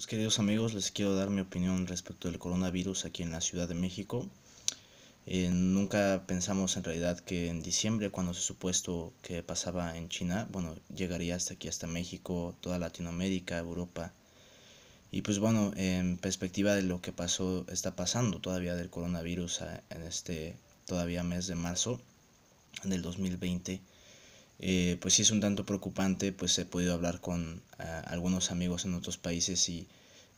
Pues, queridos amigos, les quiero dar mi opinión respecto del coronavirus aquí en la Ciudad de México. Eh, nunca pensamos en realidad que en diciembre, cuando se supuesto que pasaba en China, bueno, llegaría hasta aquí, hasta México, toda Latinoamérica, Europa. Y pues bueno, en perspectiva de lo que pasó, está pasando todavía del coronavirus en este todavía mes de marzo del 2020, eh, pues sí es un tanto preocupante, pues he podido hablar con ah, algunos amigos en otros países y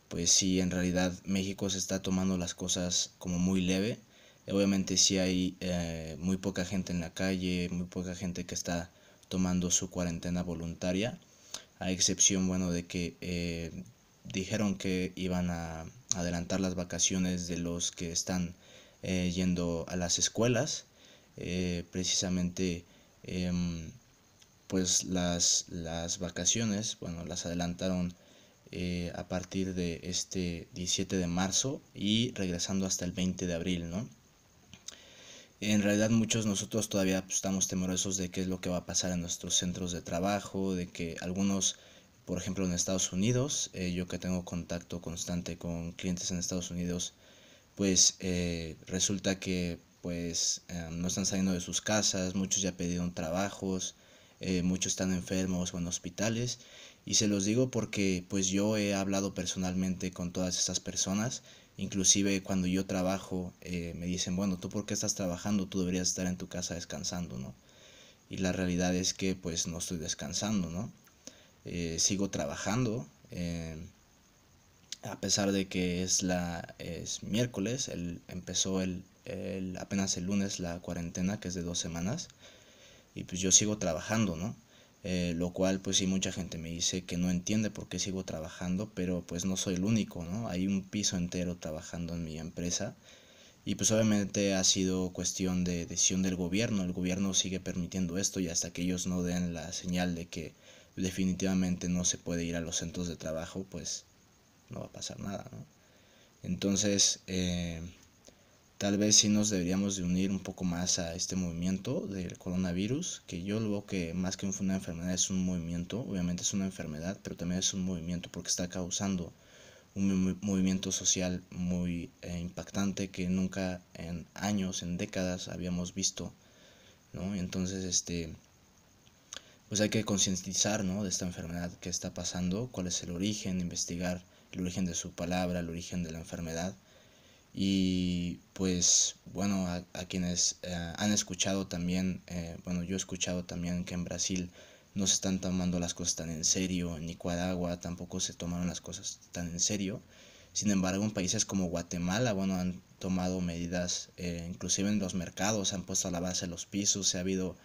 pues sí, en realidad México se está tomando las cosas como muy leve. Obviamente sí hay eh, muy poca gente en la calle, muy poca gente que está tomando su cuarentena voluntaria, a excepción, bueno, de que eh, dijeron que iban a adelantar las vacaciones de los que están yendo a las escuelas, precisamente em, pues las, las vacaciones, bueno, las adelantaron eh, a partir de este 17 de marzo y regresando hasta el 20 de abril, ¿no? En realidad muchos nosotros todavía pues, estamos temerosos de qué es lo que va a pasar en nuestros centros de trabajo, de que algunos, por ejemplo en Estados Unidos, eh, yo que tengo contacto constante con clientes en Estados Unidos, pues eh, resulta que pues em, no están saliendo de sus casas, muchos ya pidieron trabajos, eh, muchos están enfermos o en hospitales y se los digo porque pues yo he hablado personalmente con todas esas personas, inclusive cuando yo trabajo eh, me dicen, bueno, ¿tú por qué estás trabajando? Tú deberías estar en tu casa descansando, ¿no? Y la realidad es que pues no estoy descansando, ¿no? Eh, sigo trabajando, a pesar de que es, la, es miércoles, el, empezó el, el, apenas el lunes la cuarentena que es de dos semanas y pues yo sigo trabajando, ¿no? Eh, lo cual pues sí mucha gente me dice que no entiende por qué sigo trabajando, pero pues no soy el único, ¿no? Hay un piso entero trabajando en mi empresa y pues obviamente ha sido cuestión de decisión del gobierno, el gobierno sigue permitiendo esto y hasta que ellos no den la señal de que definitivamente no se puede ir a los centros de trabajo, pues no va a pasar nada, ¿no? Entonces, eh, tal vez sí nos deberíamos de unir un poco más a este movimiento del coronavirus, que yo lo veo que más que una enfermedad es un movimiento, obviamente es una enfermedad, pero también es un movimiento porque está causando un movimiento social muy eh, impactante que nunca en años, en décadas habíamos visto, ¿no? Entonces, este, pues hay que concientizar, De esta enfermedad que está pasando, cuál es el origen, investigar el origen de su palabra, el origen de la enfermedad y pues bueno, a, quienes eh, han escuchado también, eh, bueno, yo he escuchado también que en Brasil no se están tomando las cosas tan en serio, en Nicaragua tampoco se tomaron las cosas tan en serio. Sin embargo, en países como Guatemala, bueno, han tomado medidas, eh, inclusive en los mercados, han puesto a la base los pisos, se ha, habido,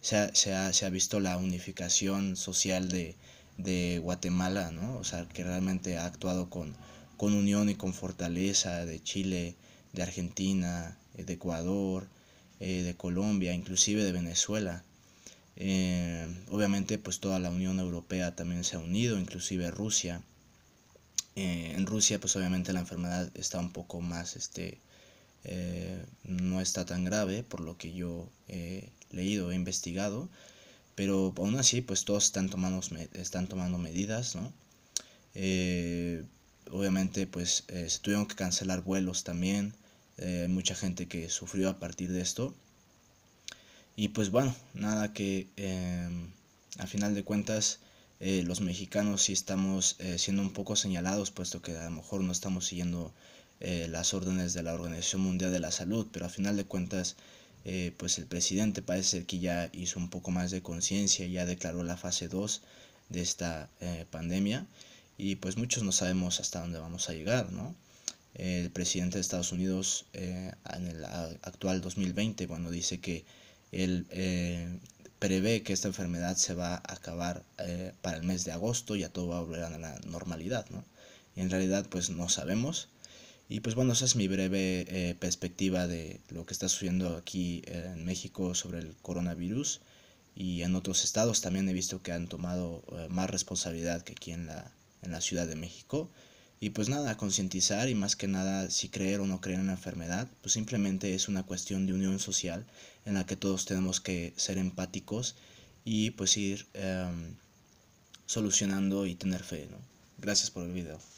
se ha, visto la unificación social de, de Guatemala, ¿no? O sea, que realmente ha actuado con, con unión y con fortaleza de Chile, de Argentina, eh, de Ecuador, eh, de Colombia, inclusive de Venezuela. Eh, obviamente pues toda la Unión Europea también se ha unido, inclusive Rusia. en Rusia pues obviamente la enfermedad está un poco más, este, no está tan grave por lo que yo he leído, he investigado, pero aún así pues todos están tomando, están tomando medidas, ¿no? obviamente pues eh, se tuvieron que cancelar vuelos también, eh, mucha gente que sufrió a partir de esto. Y pues bueno, nada que em, a final de cuentas eh, los mexicanos sí estamos siendo un poco señalados, puesto que a lo mejor no estamos siguiendo las órdenes de la Organización Mundial de la Salud, pero a final de cuentas pues el presidente parece que ya hizo un poco más de conciencia, ya declaró la fase 2 de esta pandemia y pues muchos no sabemos hasta dónde vamos a llegar, ¿no? El presidente de Estados Unidos eh, en el actual 2020, bueno, dice que él eh, prevé que esta enfermedad se va a acabar eh, para el mes de agosto, y ya todo va a volver a la normalidad, ¿no? Y en realidad pues no sabemos. Y pues bueno, esa es mi breve eh, perspectiva de lo que está sucediendo aquí en México sobre el coronavirus y en otros estados también he visto que han tomado más responsabilidad que aquí en la en la Ciudad de México. Y pues nada, concientizar y más que nada si creer o no creer en la enfermedad, pues simplemente es una cuestión de unión social en la que todos tenemos que ser empáticos y pues ir em, solucionando y tener fe. Gracias por el video.